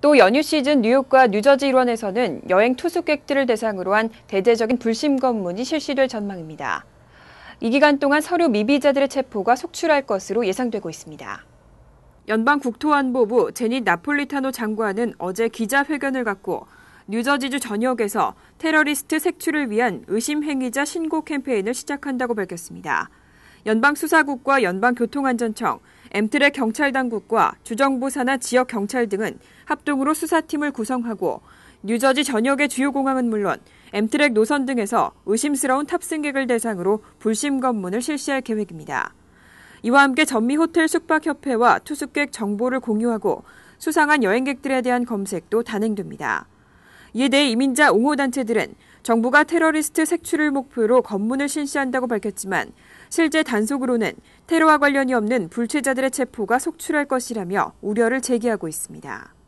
또 연휴 시즌 뉴욕과 뉴저지 일원에서는 여행 투숙객들을 대상으로 한 대대적인 불심 검문이 실시될 전망입니다. 이 기간 동안 서류 미비자들의 체포가 속출할 것으로 예상되고 있습니다. 연방 국토안보부 제니 나폴리타노 장관은 어제 기자회견을 갖고 뉴저지주 전역에서 테러리스트 색출을 위한 의심 행위자 신고 캠페인을 시작한다고 밝혔습니다. 연방수사국과 연방교통안전청, 엠틀의 경찰 당국과 주정부 사나 지역 경찰 등은 합동으로 수사팀을 구성하고 뉴저지 전역의 주요 공항은 물론 엠트랙 노선 등에서 의심스러운 탑승객을 대상으로 불심 검문을 실시할 계획입니다. 이와 함께 전미 호텔 숙박협회와 투숙객 정보를 공유하고 수상한 여행객들에 대한 검색도 단행됩니다. 이에 대해 이민자 옹호단체들은 정부가 테러리스트 색출을 목표로 검문을 실시한다고 밝혔지만 실제 단속으로는 테러와 관련이 없는 불체자들의 체포가 속출할 것이라며 우려를 제기하고 있습니다.